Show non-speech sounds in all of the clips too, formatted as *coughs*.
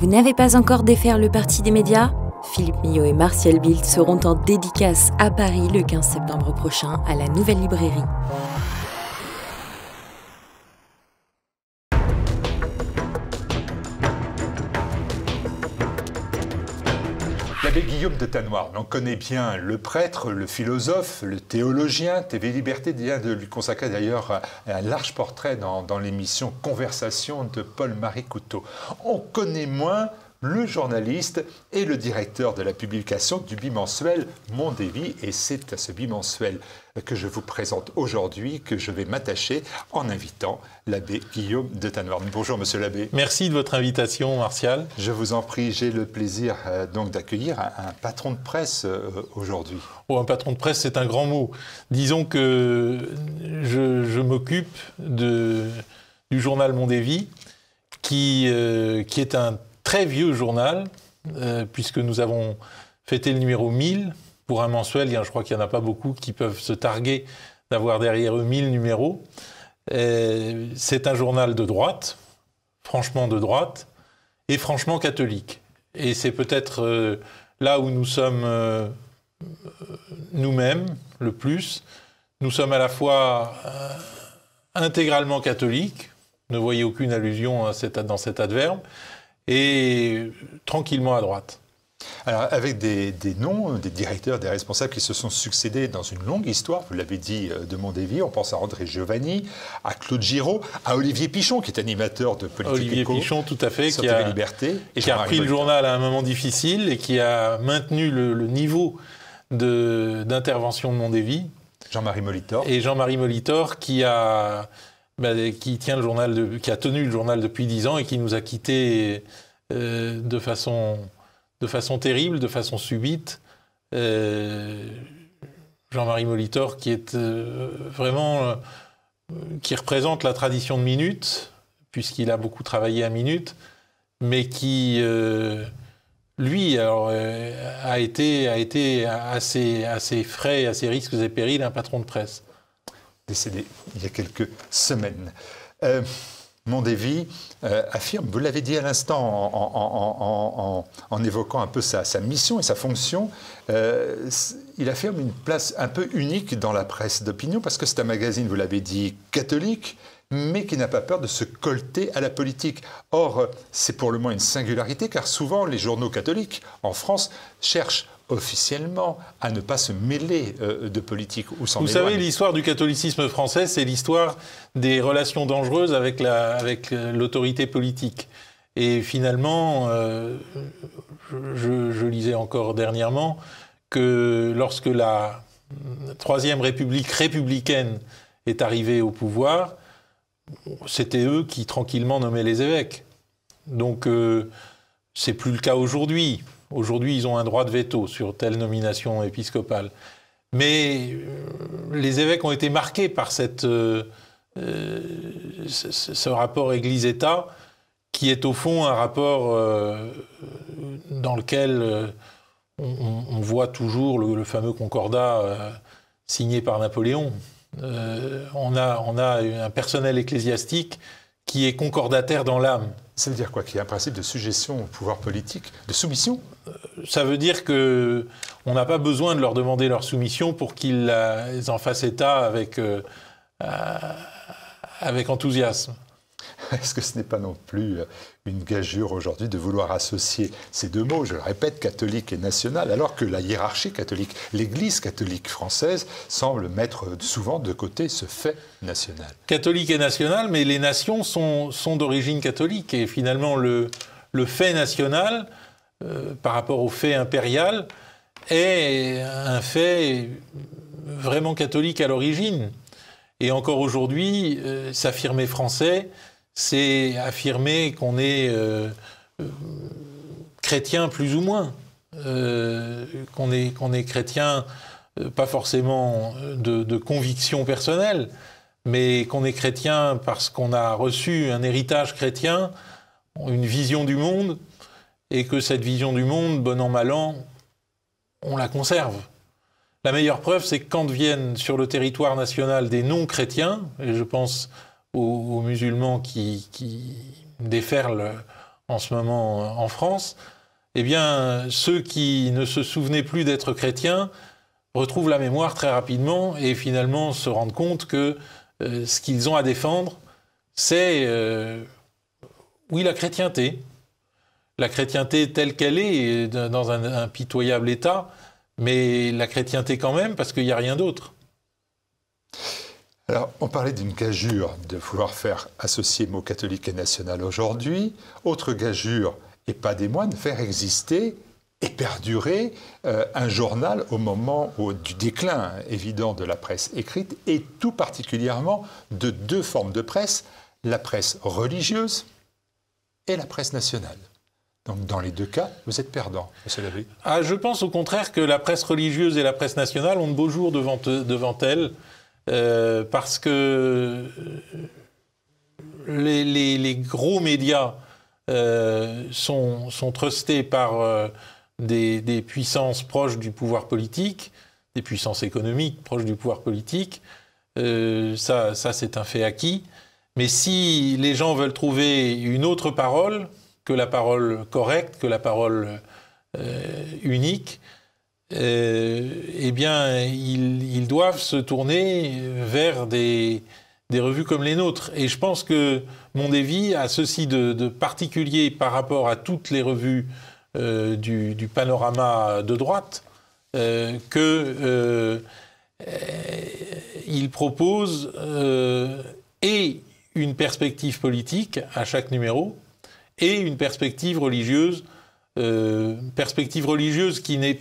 Vous n'avez pas encore défaire le parti des médias Philippe Millot et Martial Bildt seront en dédicace à Paris le 15 septembre prochain à la Nouvelle Librairie. Guillaume de Tanoir, on connaît bien le prêtre, le philosophe, le théologien. TV Liberté vient de lui consacrer d'ailleurs un large portrait dans, l'émission Conversation de Paul-Marie Couteau. On connaît moins le journaliste et le directeur de la publication du bimensuel Mondévi, et c'est à ce bimensuel que je vous présente aujourd'hui, que je vais m'attacher en invitant l'abbé Guillaume de Tanwarn. Bonjour monsieur l'abbé. Merci de votre invitation Martial. Je vous en prie, j'ai le plaisir euh, donc d'accueillir un, patron de presse euh, aujourd'hui. Oh, un patron de presse c'est un grand mot. Disons que je, m'occupe du journal Vie qui, euh, qui est un très vieux journal puisque nous avons fêté le numéro 1000 pour un mensuel, je crois qu'il n'y en a pas beaucoup qui peuvent se targuer d'avoir derrière eux 1000 numéros. C'est un journal de droite, franchement de droite, et franchement catholique. Et c'est peut-être euh, là où nous sommes euh, euh, nous-mêmes le plus. Nous sommes à la fois intégralement catholiques, ne voyez aucune allusion dans cet adverbe, et tranquillement à droite. Alors, avec des, noms, des directeurs, des responsables qui se sont succédés dans une longue histoire, vous l'avez dit, euh, de Mondévi, on pense à André Giovanni, à Claude Giraud, à Olivier Pichon, qui est animateur de Politique Olivier Pichon, tout à fait, qui a, Liberté, et qui a pris le journal à un moment difficile et qui a maintenu le, niveau niveau d'intervention de, de Jean-Marie Molitor. Et Jean-Marie Molitor, qui a... Bah, qui, tient le journal qui a tenu le journal depuis dix ans et qui nous a quittés euh, de façon de façon terrible, de façon subite. Euh, Jean-Marie Molitor, qui est euh, vraiment euh, qui représente la tradition de Minute, puisqu'il a beaucoup travaillé à Minute, mais qui, lui, a, été, a à ses, frais, à ses risques et périls, un patron de presse. Décédé il y a quelques semaines. Mondévi euh, affirme, vous l'avez dit à l'instant en, évoquant un peu sa, mission et sa fonction, euh, il affirme une place un peu unique dans la presse d'opinion parce que c'est un magazine, vous l'avez dit, catholique, mais qui n'a pas peur de se colter à la politique. Or, c'est pour le moins une singularité, car souvent les journaux catholiques en France cherchent officiellement à ne pas se mêler euh, de politique ou s'en Vous savez, l'histoire du catholicisme français, c'est l'histoire des relations dangereuses avec l'autorité la, avec euh, politique. Et finalement, euh, je, lisais encore dernièrement que lorsque la Troisième République républicaine est arrivée au pouvoir, c'était eux qui tranquillement nommaient les évêques. Donc, c'est plus le cas aujourd'hui. Aujourd'hui, ils ont un droit de veto sur telle nomination épiscopale. Mais euh, les évêques ont été marqués par euh, euh, ce, rapport Église-État, qui est au fond un rapport dans lequel on, voit toujours le, fameux concordat signé par Napoléon. on a un personnel ecclésiastique qui est concordataire dans l'âme. Ça veut dire quoi Qu'il y a un principe de suggestion au pouvoir politique, de soumission euh, Ça veut dire que on n'a pas besoin de leur demander leur soumission pour qu'ils en fassent état avec, euh, euh, avec enthousiasme. *laughs* est-ce que ce n'est pas non plus euh, une gageure aujourd'hui de vouloir associer ces deux mots, je le répète, catholique et national, alors que la hiérarchie catholique, l'Église catholique française, semble mettre souvent de côté ce fait national Catholique et national, mais les nations sont, d'origine catholique, et finalement le, fait national, euh, par rapport au fait impérial, est un fait vraiment catholique à l'origine. Et encore aujourd'hui, euh, s'affirmer français, c'est affirmer qu'on est euh, euh, chrétien plus ou moins, euh, qu'on est, qu'on est chrétien pas forcément de, de conviction personnelle, mais qu'on est chrétien parce qu'on a reçu un héritage chrétien, une vision du monde, et que cette vision du monde, bon an, mal an, on la conserve. La meilleure preuve, c'est que quand viennent sur le territoire national des non-chrétiens, et je pense aux, musulmans qui, déferlent en ce moment en France, eh bien, ceux qui ne se souvenaient plus d'être chrétiens retrouvent la mémoire très rapidement et finalement se rendent compte que euh, ce qu'ils ont à défendre, c'est, euh, oui, la chrétienté. La chrétienté telle qu'elle est, dans un pitoyable état, mais la chrétienté quand même, parce qu'il n'y a rien d'autre. Alors, on parlait d'une gageure de vouloir faire associer mot catholique et national aujourd'hui. Autre gageure, et pas des moines, faire exister et perdurer euh, un journal au moment du déclin évident de la presse écrite, et tout particulièrement de deux formes de presse, la presse religieuse et la presse nationale. Donc dans les deux cas, vous êtes perdant, M. Lavé. Ah, je pense au contraire que la presse religieuse et la presse nationale ont de beaux jours devant euh, elles. Euh, parce que euh, les, gros médias euh, sont, trustés par des, puissances proches du pouvoir politique, des puissances économiques proches du pouvoir politique. ça c'est un fait acquis. Mais si les gens veulent trouver une autre parole que la parole correcte, que la parole unique, euh, eh bien, ils, doivent se tourner vers des, revues comme les nôtres. Et je pense que mon avis a ceci de, particulier par rapport à toutes les revues euh, du, panorama de droite, euh, que euh, il propose et une perspective politique à chaque numéro et une perspective religieuse euh, perspective religieuse qui n'est...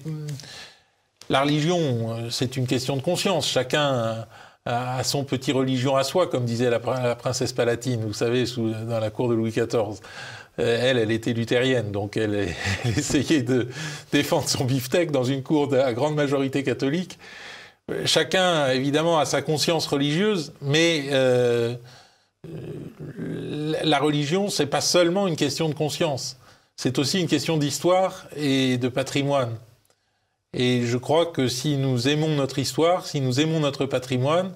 La religion, euh, c'est une question de conscience. Chacun a son petit religion à soi, comme disait la, princesse palatine, vous savez, dans la cour de Louis XIV. Euh, elle, elle était luthérienne, donc elle, *laughs* essayait de défendre son biftec dans une cour de à grande majorité catholique. Chacun, évidemment, a sa conscience religieuse, mais la religion, c'est pas seulement une question de conscience c'est aussi une question d'histoire et de patrimoine. Et je crois que si nous aimons notre histoire, si nous aimons notre patrimoine,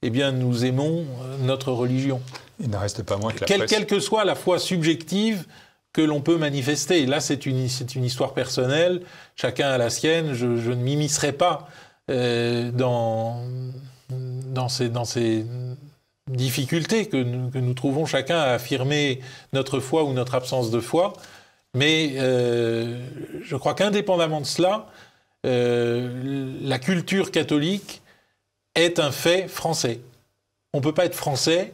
eh bien nous aimons euh, notre religion. Il n'en reste pas moins que la quelle, quelle que soit la foi subjective que l'on peut manifester. Là, c'est une, une histoire personnelle, chacun a la sienne, je, ne m'immiscerai pas euh, dans, dans, ces, dans ces difficultés que nous trouvons chacun à affirmer notre foi ou notre absence de foi. Mais euh, je crois qu'indépendamment de cela, euh, la culture catholique est un fait français. On ne peut pas être français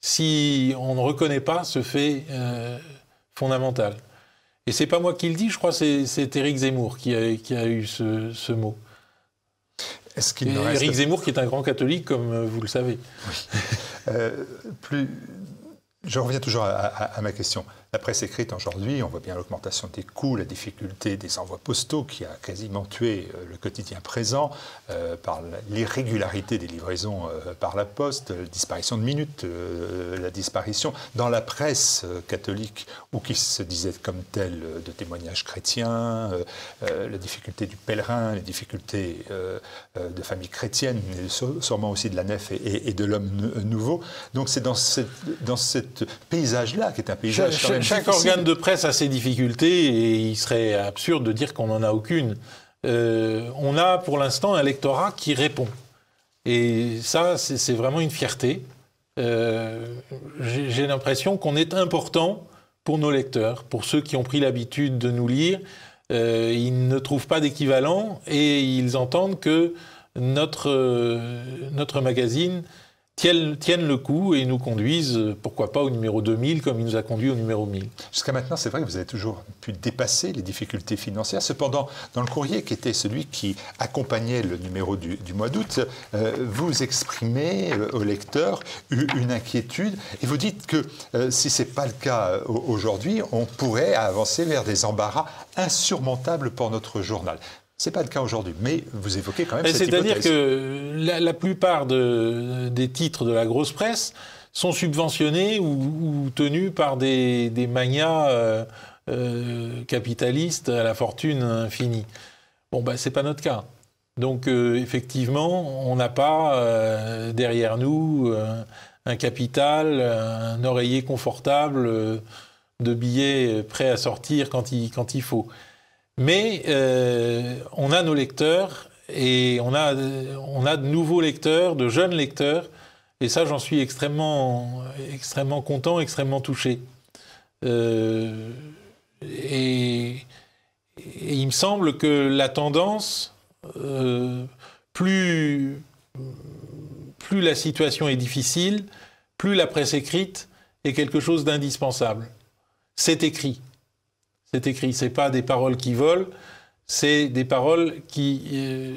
si on ne reconnaît pas ce fait euh, fondamental. Et c'est pas moi qui le dis, je crois que c'est Éric Zemmour qui a, eu ce, mot. Est-ce qu'il Éric Zemmour qui est un grand catholique, comme vous le savez. plus... Je reviens toujours à ma question. La presse écrite aujourd'hui, on voit bien l'augmentation des coûts, la difficulté des envois postaux qui a quasiment tué euh, le quotidien présent euh, par l'irrégularité des livraisons euh, par la poste, la disparition de minutes, la disparition dans la presse catholique ou qui se disait comme telle de témoignages chrétiens, la difficulté du pèlerin, les difficultés de familles chrétiennes, mais sûrement aussi de la nef et, de l'homme nouveau. Donc c'est dans, dans ce paysage-là qui est un paysage chaque organe de presse a ses difficultés et il serait absurde de dire qu'on n'en a aucune. Euh, on a pour l'instant un lectorat qui répond. Et ça, c'est vraiment une fierté. Euh, j'ai l'impression qu'on est important pour nos lecteurs, pour ceux qui ont pris l'habitude de nous lire. Euh, ils ne trouvent pas d'équivalent et ils entendent que notre, notre magazine tiennent, le coup et nous conduisent, euh, pourquoi pas, au numéro 2000 comme il nous a conduit au numéro 1000. Jusqu'à maintenant, c'est vrai que vous avez toujours pu dépasser les difficultés financières. Cependant, dans le courrier qui était celui qui accompagnait le numéro du, mois d'août, euh, vous exprimez euh, au lecteur une inquiétude et vous dites que si ce n'est pas le cas aujourd'hui, on pourrait avancer vers des embarras insurmontables pour notre journal. Ce n'est pas le cas aujourd'hui, mais vous évoquez quand même Et C'est-à-dire que la, plupart des titres de la grosse presse sont subventionnés ou, tenus par des, des manias euh, euh, capitalistes à la fortune infinie. Bon, ben, bah, ce n'est pas notre cas. Donc, euh, effectivement, on n'a pas derrière nous un capital, un oreiller confortable, de billets prêts à sortir quand quand il faut. Mais euh, on a nos lecteurs et on a, de nouveaux lecteurs, de jeunes lecteurs. Et ça, j'en suis extrêmement, extrêmement content, extrêmement touché. Euh, et, il me semble que la tendance, euh, plus, plus la situation est difficile, plus la presse écrite est quelque chose d'indispensable. C'est écrit c'est écrit. C'est pas des paroles qui volent, c'est des paroles qui euh,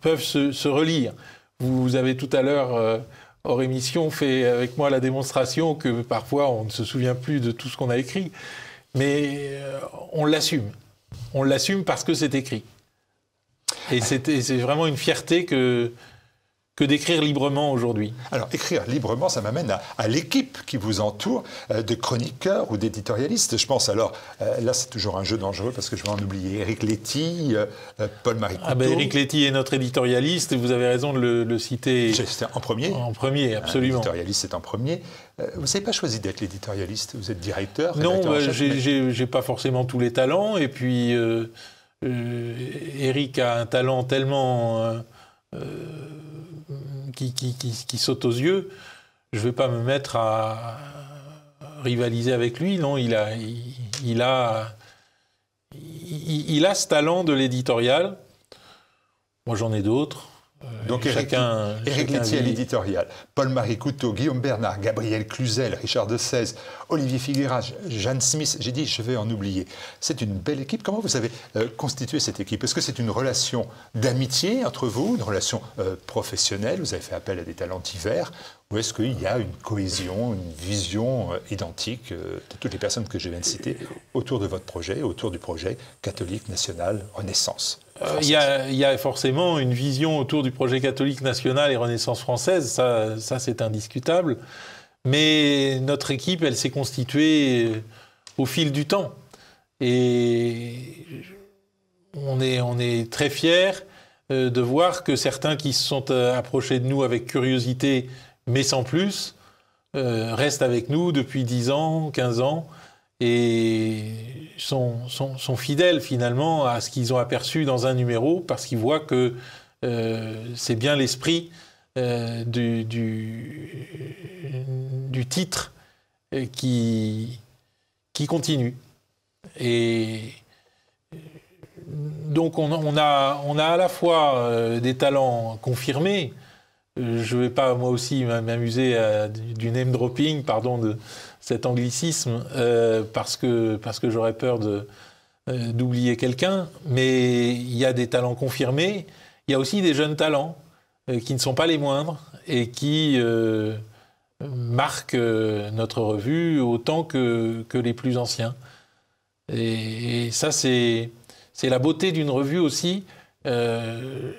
peuvent se, relire. Vous avez tout à l'heure, euh, hors émission, fait avec moi la démonstration que parfois on ne se souvient plus de tout ce qu'on a écrit, mais euh, on l'assume. On l'assume parce que c'est écrit. Et c'est vraiment une fierté que que d'écrire librement aujourd'hui Alors, écrire librement, ça m'amène à, l'équipe qui vous entoure euh, de chroniqueurs ou d'éditorialistes. Je pense alors, euh, là c'est toujours un jeu dangereux parce que je vais en oublier Éric Letty, euh, Paul-Marie Ah ben Éric Letty est notre éditorialiste, vous avez raison de le, citer. C'était en premier En premier, absolument. éditorialiste c'est en premier. Vous n'avez pas choisi d'être l'éditorialiste, vous êtes directeur Non, je j'ai pas forcément tous les talents et puis Éric a un talent tellement qui, saute aux yeux, je ne vais pas me mettre à rivaliser avec lui. Non, il a, il, a, il, a ce talent de l'éditorial. Moi, j'en ai d'autres. Euh, Donc Eric, chacun, à l'éditorial, Paul-Marie Couteau, Guillaume Bernard, Gabriel Cluzel, Richard de 16, Olivier Figueras, Jeanne Smith, j'ai dit je vais en oublier. C'est une belle équipe. Comment vous avez euh, constitué cette équipe Est-ce que c'est une relation d'amitié entre vous, une relation euh, professionnelle Vous avez fait appel à des talents divers ou est-ce qu'il y a une cohésion, une vision identique de toutes les personnes que je viens de citer autour de votre projet, autour du projet catholique national Renaissance euh, il y, a, forcément une vision autour du projet catholique national et Renaissance française, ça, c'est indiscutable. Mais notre équipe, elle s'est constituée au fil du temps. Et on est, on est très fiers euh, de voir que certains qui se sont euh, approchés de nous avec curiosité, mais sans plus, restent avec nous depuis 10 ans, 15 ans et sont, fidèles finalement à ce qu'ils ont aperçu dans un numéro parce qu'ils voient que euh, c'est bien l'esprit euh, du, titre euh, qui, qui continue. Et donc on, a, on a à la fois des talents confirmés, je ne vais pas moi aussi m'amuser du name dropping, pardon de, cet anglicisme euh, parce que, parce que j'aurais peur euh, d'oublier quelqu'un, mais il y a des talents confirmés, il y a aussi des jeunes talents euh, qui ne sont pas les moindres et qui marquent notre revue autant que, les plus anciens. Et, ça, c'est la beauté d'une revue aussi. Je,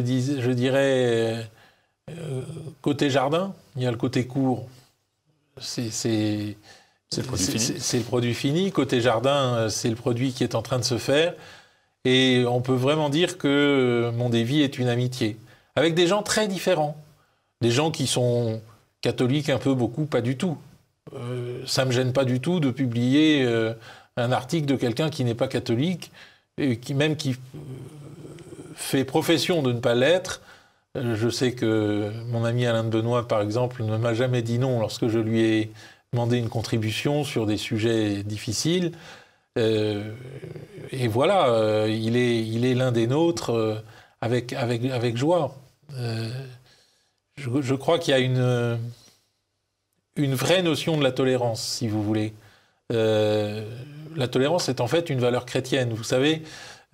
dis, je, dirais côté jardin, il y a le côté court c'est le produit fini. Côté jardin, euh, c'est le produit qui est en train de se faire. Et on peut vraiment dire que euh, mon dévi est une amitié. Avec des gens très différents. Des gens qui sont catholiques un peu, beaucoup, pas du tout. Euh, ça ne me gêne pas du tout de publier un article de quelqu'un qui n'est pas catholique, et qui, même qui fait profession de ne pas l'être, euh, je sais que mon ami Alain Benoît, par exemple, ne m'a jamais dit non lorsque je lui ai demandé une contribution sur des sujets difficiles. Euh, et voilà, euh, il est l'un des nôtres avec joie. Je, crois qu'il y a une vraie notion de la tolérance, si vous voulez. la tolérance est en fait une valeur chrétienne. Vous savez,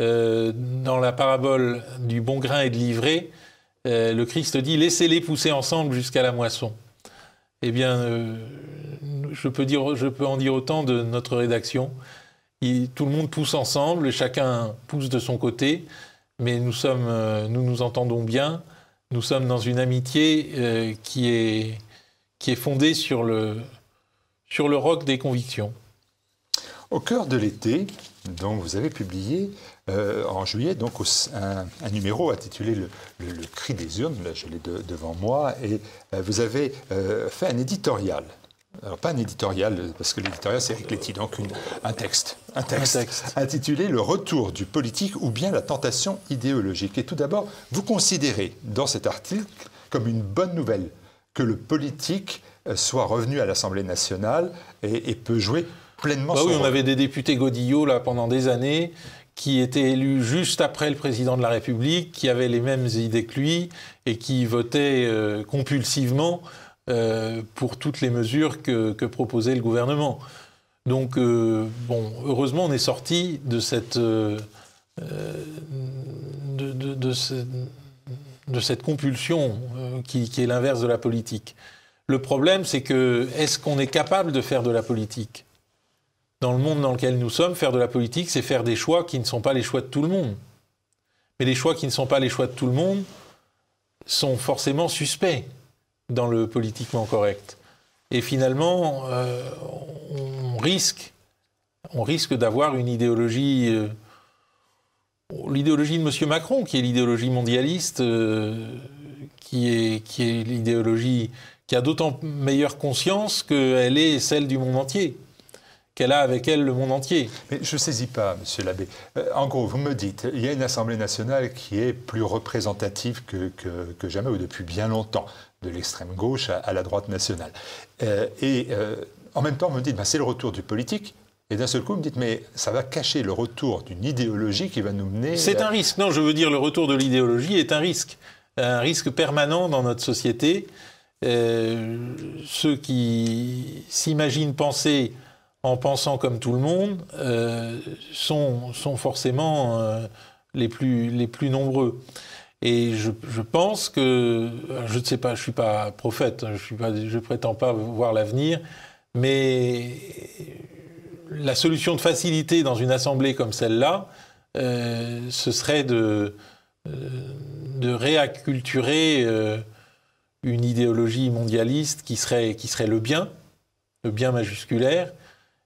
dans la parabole du bon grain et de l'ivraie, euh, le Christ dit laissez-les pousser ensemble jusqu'à la moisson. Eh bien, euh, je, peux dire, je peux en dire autant de notre rédaction. tout le monde pousse ensemble, chacun pousse de son côté, mais nous, euh, nous entendons bien, nous sommes dans une amitié qui, est, fondée sur le, sur le roc des convictions. Au cœur de l'été, dont vous avez publié euh, en juillet, donc un, numéro intitulé le, cri des urnes, là je l'ai devant moi, et euh, vous avez euh, fait un éditorial. Alors pas un éditorial, parce que l'éditorial c'est Letty, donc une, un, texte, un, texte, intitulé Le retour du politique ou bien la tentation idéologique. Et tout d'abord, vous considérez dans cet article comme une bonne nouvelle que le politique soit revenu à l'Assemblée nationale et, peut jouer pleinement son bah son oui, on avait des députés Godillot là pendant des années qui était élu juste après le président de la République, qui avait les mêmes idées que lui et qui votait euh, compulsivement euh, pour toutes les mesures que, proposait le gouvernement. Donc, euh, bon, heureusement, on est sorti de cette, de, cette compulsion qui, qui est l'inverse de la politique. Le problème, c'est que est-ce qu'on est capable de faire de la politique dans le monde dans lequel nous sommes, faire de la politique, c'est faire des choix qui ne sont pas les choix de tout le monde. Mais les choix qui ne sont pas les choix de tout le monde sont forcément suspects dans le politiquement correct. Et finalement, euh, on risque, on risque d'avoir une idéologie, euh, l'idéologie de M. Macron, qui est l'idéologie mondialiste, euh, qui est, qui est l'idéologie qui a d'autant meilleure conscience qu'elle est celle du monde entier qu'elle a avec elle le monde entier. Mais je ne saisis pas, Monsieur l'abbé. Euh, en gros, vous me dites, il y a une Assemblée nationale qui est plus représentative que, que, jamais ou depuis bien longtemps, de l'extrême gauche à, la droite nationale. Euh, et euh, en même temps, vous me dites, ben, c'est le retour du politique. Et d'un seul coup, vous me dites, mais ça va cacher le retour d'une idéologie qui va nous mener... C'est un risque. Non, je veux dire, le retour de l'idéologie est un risque. Un risque permanent dans notre société. ceux qui s'imaginent penser en pensant comme tout le monde, euh, sont, forcément euh, les, plus, les plus nombreux. Et je, pense que, je ne sais pas, je ne suis pas prophète, hein, je ne prétends pas voir l'avenir, mais la solution de facilité dans une assemblée comme celle-là, euh, ce serait de, de réacculturer une idéologie mondialiste qui serait, qui serait le bien, le bien majusculaire,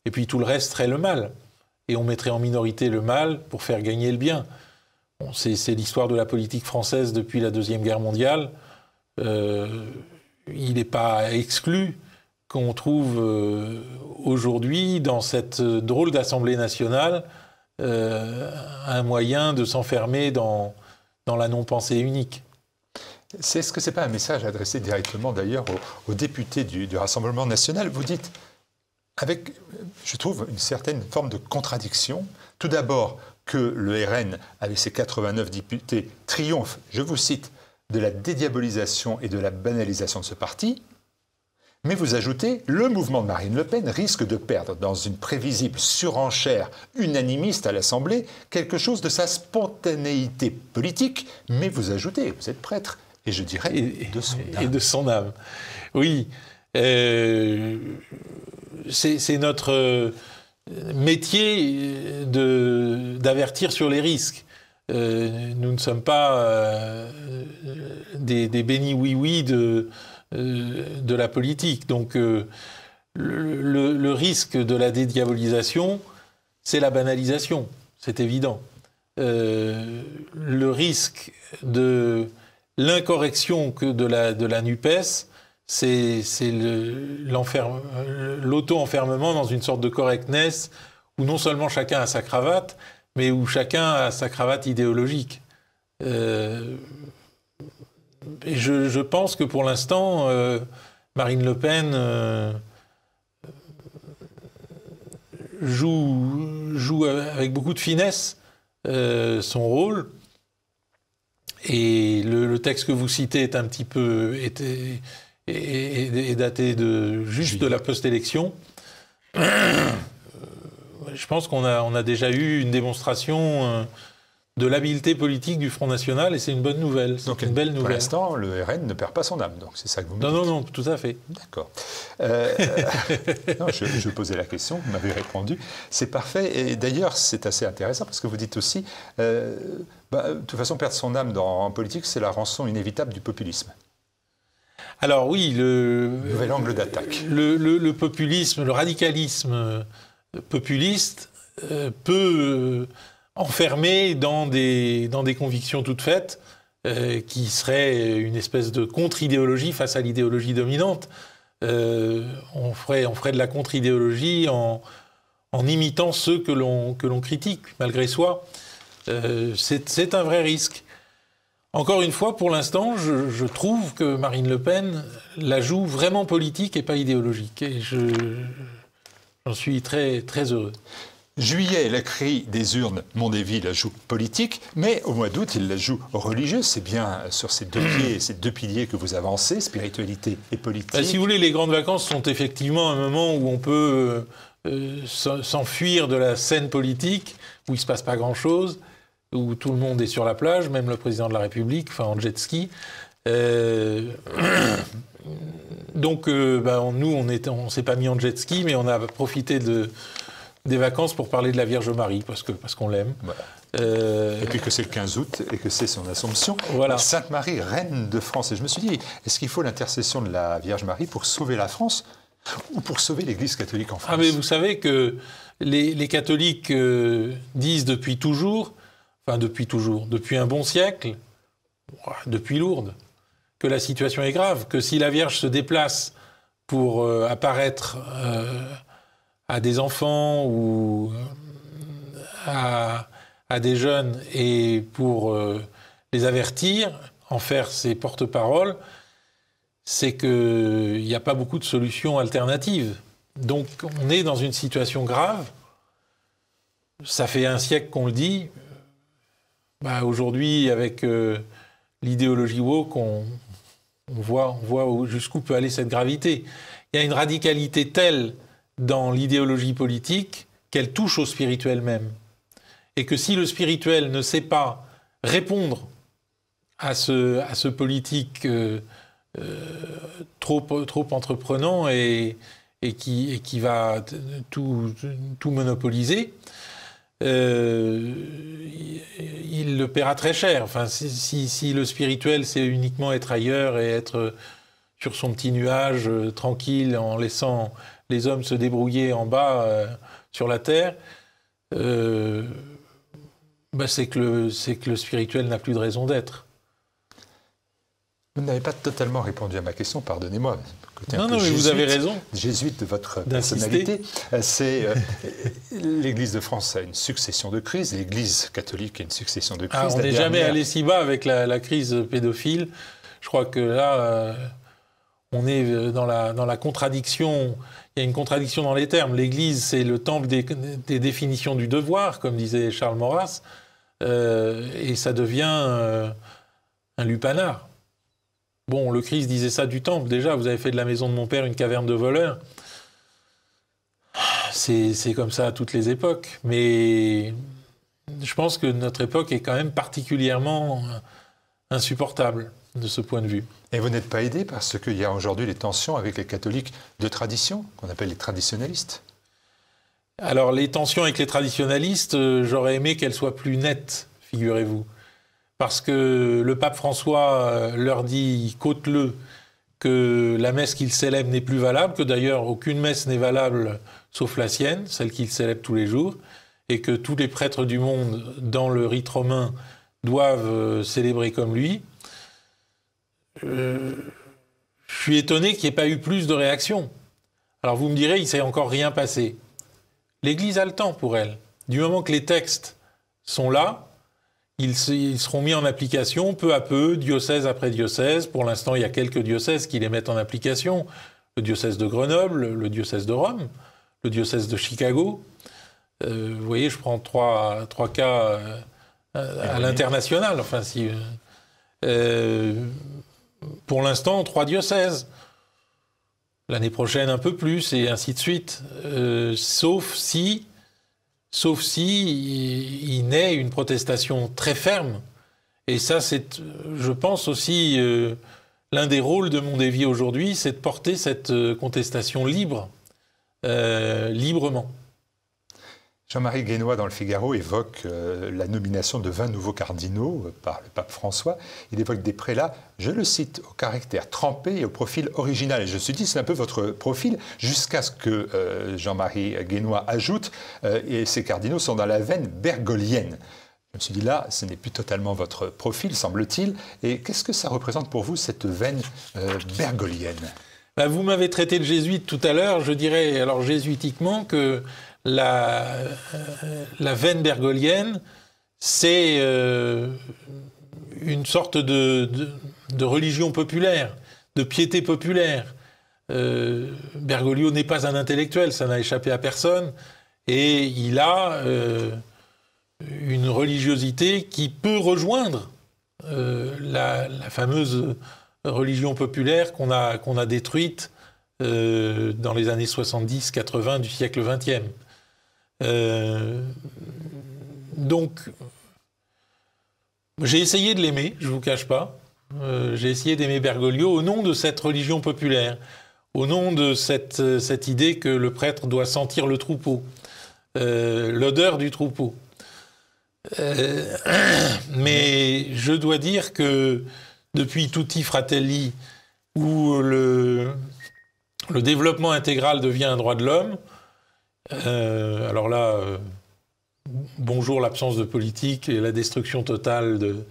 et puis tout le reste serait le mal. Et on mettrait en minorité le mal pour faire gagner le bien. c'est l'histoire de la politique française depuis la Deuxième Guerre mondiale. Euh, il n'est pas exclu qu'on trouve euh, aujourd'hui dans cette drôle d'Assemblée nationale euh, un moyen de s'enfermer dans, dans la non-pensée unique. Est-ce que ce n'est pas un message adressé directement d'ailleurs aux, députés du Rassemblement national Vous dites, avec, je trouve, une certaine forme de contradiction. Tout d'abord, que le RN, avec ses 89 députés, triomphe, je vous cite, de la dédiabolisation et de la banalisation de ce parti. Mais vous ajoutez, le mouvement de Marine Le Pen risque de perdre, dans une prévisible surenchère unanimiste à l'Assemblée, quelque chose de sa spontanéité politique. Mais vous ajoutez, vous êtes prêtre, et je dirais et, de son âme. Et de son âme. Oui. Euh c'est notre euh, métier euh, d'avertir sur les risques. Euh, nous ne sommes pas des, bénis oui-oui de, la politique. Donc le, risque de la dédiabolisation, c'est la banalisation, c'est évident. le risque de l'incorrection de la, de la NUPES, c'est euh, l'auto-enfermement dans une sorte de correctness où non seulement chacun a sa cravate, mais où chacun a sa cravate idéologique. Euh, et je, pense que pour l'instant, euh, Marine Le Pen joue, avec beaucoup de finesse son rôle. Et le, texte que vous citez est un petit peu et, et, daté de, juste de la post-élection, euh, je pense qu'on a, on a déjà eu une démonstration euh, de l'habileté politique du Front National et c'est une bonne nouvelle. Donc une belle nouvelle. Pour l'instant, le RN ne perd pas son âme, donc c'est ça que vous non, dites. Non, non, tout à fait. D'accord. Euh, *laughs* non, je, posais la question, vous m'avez répondu. C'est parfait. Et d'ailleurs, c'est assez intéressant parce que vous dites aussi, bah, de toute façon, perdre son âme dans, en politique, c'est la rançon inévitable du populisme. Alors oui, le nouvel angle d'attaque. Le, populisme, le radicalisme euh, populiste euh, peut euh, enfermer dans des, dans des convictions toutes faites qui seraient une espèce de contre-idéologie face à l'idéologie dominante. on, ferait, de la contre-idéologie en, en imitant ceux que l'on critique malgré soi. c'est un vrai risque. Encore une fois, pour l'instant, je, trouve que Marine Le Pen la joue vraiment politique et pas idéologique. Et j'en suis très, très heureux. Juillet, la crie des urnes, Mondéville la joue politique, mais au mois d'août, il la joue religieuse. C'est bien sur ces deux, *clears throat* ces deux piliers que vous avancez, spiritualité et politique. Bah, si vous voulez, les grandes vacances sont effectivement un moment où on peut euh, euh, s'enfuir de la scène politique, où il ne se passe pas grand-chose, où tout le monde est sur la plage, même le président de la République, enfin en jet ski. Euh, *coughs* donc, euh, bah, nous, on ne on s'est pas mis en jet ski, mais on a profité de, des vacances pour parler de la Vierge Marie, parce qu'on parce l'aime. Euh, et puis que c'est le 15 août et que c'est son Assomption. Voilà. Sainte Marie, reine de France. Et je me suis dit, est-ce qu'il faut l'intercession de la Vierge Marie pour sauver la France ou pour sauver l'Église catholique en France Ah, mais vous savez que les, catholiques disent depuis toujours depuis toujours, depuis un bon siècle, depuis Lourdes, que la situation est grave, que si la Vierge se déplace pour euh, apparaître euh, à des enfants ou euh, à, des jeunes et pour les avertir, en faire ses porte-paroles, c'est qu'il n'y a pas beaucoup de solutions alternatives. Donc on est dans une situation grave. Ça fait un siècle qu'on le dit, bah, aujourd'hui, avec euh, l'idéologie woke, on, voit, on voit jusqu'où peut aller cette gravité. Il y a une radicalité telle dans l'idéologie politique qu'elle touche au spirituel même. Et que si le spirituel ne sait pas répondre à ce, à ce politique euh, euh, trop, trop entreprenant et, et, qui, qui va tout monopoliser, euh, il le paiera très cher. Enfin, si, le spirituel, c'est uniquement être ailleurs et être sur son petit nuage, euh, tranquille, en laissant les hommes se débrouiller en bas euh, sur la terre, bah, c'est que, que le spirituel n'a plus de raison d'être. Vous n'avez pas totalement répondu à ma question, pardonnez-moi non, non, mais vous avez raison. Jésuite de votre personnalité, euh, c'est euh, l'Église de France a une succession de crises, l'Église catholique a une succession de crises. Ah, on n'est jamais allé si bas avec la, crise pédophile. Je crois que là, euh, on est dans la, dans la contradiction. Il y a une contradiction dans les termes. L'Église, c'est le temple des, définitions du devoir, comme disait Charles Maurras, et ça devient un lupanard. Bon, le Christ disait ça du temple déjà, vous avez fait de la maison de mon père une caverne de voleurs. C'est comme ça à toutes les époques, mais je pense que notre époque est quand même particulièrement euh, insupportable de ce point de vue. Et vous n'êtes pas aidé parce qu'il y a aujourd'hui les tensions avec les catholiques de tradition, qu'on appelle les traditionnalistes. Alors les tensions avec les traditionnalistes, euh, j'aurais aimé qu'elles soient plus nettes, figurez-vous parce que le pape François euh, leur dit côte-le que la messe qu'il célèbre n'est plus valable, que d'ailleurs aucune messe n'est valable sauf la sienne, celle qu'il célèbre tous les jours, et que tous les prêtres du monde dans le rite romain doivent euh, célébrer comme lui. Euh, je suis étonné qu'il n'y ait pas eu plus de réactions. Alors vous me direz, il ne s'est encore rien passé. L'Église a le temps pour elle. Du moment que les textes sont là, ils, seront mis en application peu à peu, diocèse après diocèse. Pour l'instant, il y a quelques diocèses qui les mettent en application. Le diocèse de Grenoble, le diocèse de Rome, le diocèse de Chicago. Euh, vous voyez, je prends trois, trois cas euh, à, l'international. Enfin, si, euh, pour l'instant, trois diocèses. L'année prochaine, un peu plus, et ainsi de suite. sauf si sauf si il, naît une protestation très ferme. Et ça, c'est, je pense aussi, euh, l'un des rôles de mon défi aujourd'hui, c'est de porter cette euh, contestation libre, euh, librement. Jean-Marie Guénois dans le Figaro évoque euh, la nomination de 20 nouveaux cardinaux euh, par le pape François. Il évoque des prélats, je le cite, au caractère trempé et au profil original. Et je me suis dit, c'est un peu votre profil, jusqu'à ce que euh, Jean-Marie Guénois ajoute, et ces cardinaux sont dans la veine bergolienne. Je me suis dit, là, ce n'est plus totalement votre profil, semble-t-il. Et qu'est-ce que ça représente pour vous, cette veine bergolienne bah, Vous m'avez traité de jésuite tout à l'heure. Je dirais, alors jésuitiquement, que la, veine bergolienne, c'est euh, une sorte de, religion populaire, de piété populaire. Euh, Bergoglio n'est pas un intellectuel, ça n'a échappé à personne, et il a euh, une religiosité qui peut rejoindre la, fameuse religion populaire qu'on a, qu'on a détruite dans les années 70-80 du siècle XXe. Euh, donc, j'ai essayé de l'aimer, je ne vous cache pas. Euh, j'ai essayé d'aimer Bergoglio au nom de cette religion populaire, au nom de cette, euh, cette idée que le prêtre doit sentir le troupeau, l'odeur du troupeau. *coughs* mais je dois dire que depuis Tutti Fratelli, où le développement intégral devient un droit de l'homme, euh, alors là, euh, bonjour l'absence de politique et la destruction totale de,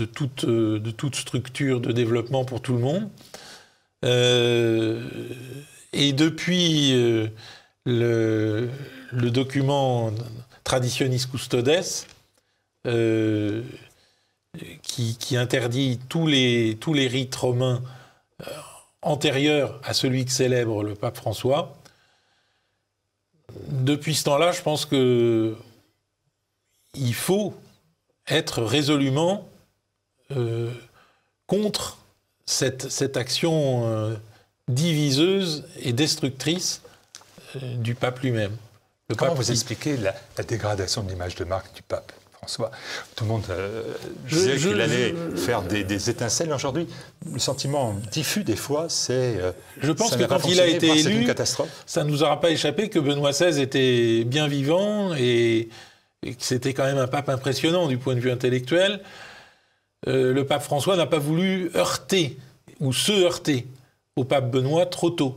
euh, toute, structure de développement pour tout le monde. et depuis le, document Traditionis Custodes, qui, interdit tous les rites romains antérieurs à celui que célèbre le pape François, depuis ce temps-là, je pense qu'il faut être résolument euh, contre cette, cette action euh, diviseuse et destructrice euh, du pape lui-même. Comment pape vous expliquez la dégradation de l'image de marque du pape tout le monde euh, disait qu'il allait faire des, étincelles aujourd'hui. Le sentiment diffus des fois, c'est. Euh, je pense que quand il a été élu, une catastrophe. ça ne nous aura pas échappé que Benoît XVI était bien vivant et, que c'était quand même un pape impressionnant du point de vue intellectuel. Euh, le pape François n'a pas voulu heurter ou se heurter au pape Benoît trop tôt.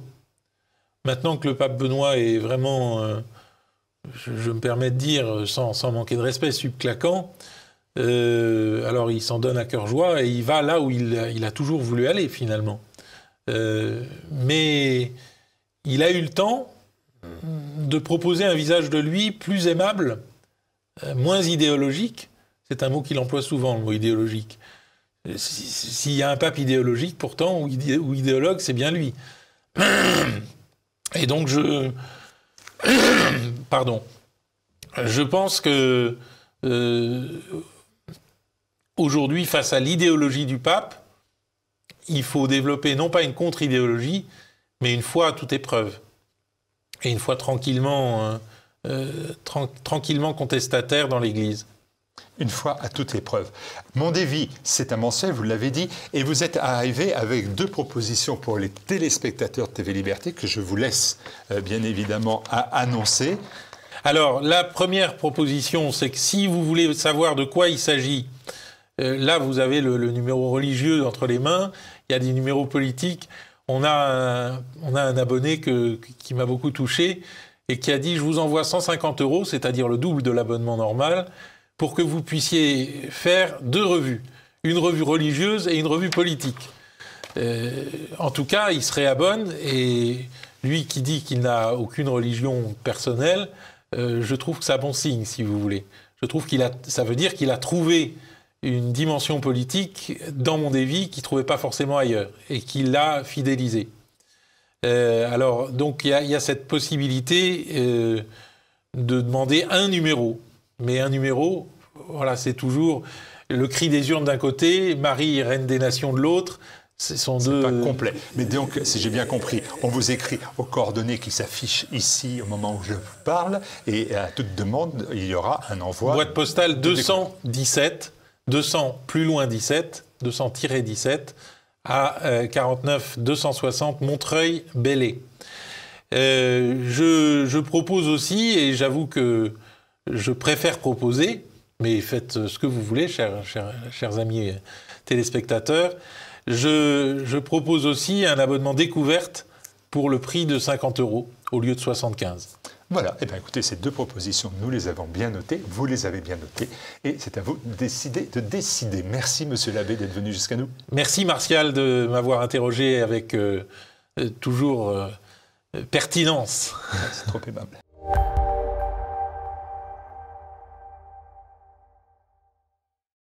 Maintenant que le pape Benoît est vraiment je, me permets de dire, sans, manquer de respect, subclaquant. Euh, alors il s'en donne à cœur joie et il va là où il, a toujours voulu aller finalement. Euh, mais il a eu le temps de proposer un visage de lui plus aimable, euh, moins idéologique. C'est un mot qu'il emploie souvent, le mot idéologique. S'il y a un pape idéologique, pourtant, ou idéologue, c'est bien lui. Et donc je, pardon. Je pense que euh, aujourd'hui, face à l'idéologie du pape, il faut développer non pas une contre-idéologie, mais une foi à toute épreuve. Et une foi tranquillement, euh, euh, tranquillement contestataire dans l'Église une fois à toute épreuve. Mon dévi, c'est un mensuel, vous l'avez dit, et vous êtes arrivé avec deux propositions pour les téléspectateurs de TV Liberté que je vous laisse euh, bien évidemment à annoncer. Alors, la première proposition, c'est que si vous voulez savoir de quoi il s'agit, euh, là, vous avez le, numéro religieux entre les mains, il y a des numéros politiques. On a un, a abonné qui m'a beaucoup touché et qui a dit, je vous envoie 150 euros, c'est-à-dire le double de l'abonnement normal pour que vous puissiez faire deux revues, une revue religieuse et une revue politique. Euh, en tout cas, il se réabonne et lui qui dit qu'il n'a aucune religion personnelle, euh, je trouve que c'est un bon signe, si vous voulez. Je trouve qu'il a, ça veut dire qu'il a trouvé une dimension politique dans mon mon qu'il ne trouvait pas forcément ailleurs et qu'il l'a fidélisé. Euh, alors, donc, il y, a cette possibilité de demander un numéro. Mais un numéro, voilà, c'est toujours le cri des urnes d'un côté, Marie, reine des nations de l'autre. Ce sont deux. Pas complet. Mais donc, si j'ai bien compris, on vous écrit aux coordonnées qui s'affichent ici au moment où je vous parle, et à toute demande, il y aura un envoi. Boîte postale 217, 200 plus loin 17, 200-17, à 49 euh, 260 Montreuil-Bellay. Euh, je, propose aussi, et j'avoue que je préfère proposer, mais faites euh, ce que vous voulez, chers, chers, amis téléspectateurs, je, propose aussi un abonnement découverte pour le prix de 50 euros au lieu de 75. Voilà, et eh bien, écoutez, ces deux propositions, nous les avons bien notées, vous les avez bien notées, et c'est à vous de décider. De décider. Merci, monsieur l'abbé, d'être venu jusqu'à nous. Merci, Martial, de m'avoir interrogé avec euh, euh, toujours pertinence. C'est trop aimable.